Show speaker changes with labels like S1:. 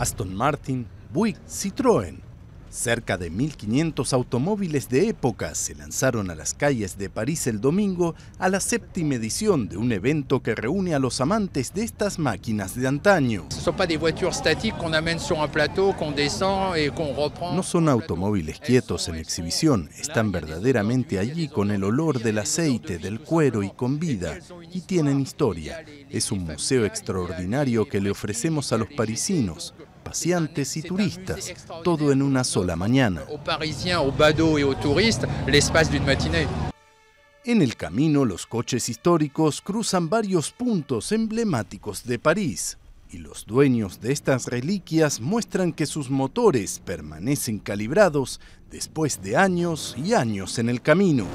S1: Aston Martin, Buick, Citroën. Cerca de 1.500 automóviles de época se lanzaron a las calles de París el domingo a la séptima edición de un evento que reúne a los amantes de estas máquinas de antaño. No son automóviles quietos en exhibición, están verdaderamente allí con el olor del aceite, del cuero y con vida, y tienen historia. Es un museo extraordinario que le ofrecemos a los parisinos pacientes y turistas, todo en una sola mañana. En el camino, los coches históricos cruzan varios puntos emblemáticos de París, y los dueños de estas reliquias muestran que sus motores permanecen calibrados después de años y años en el camino.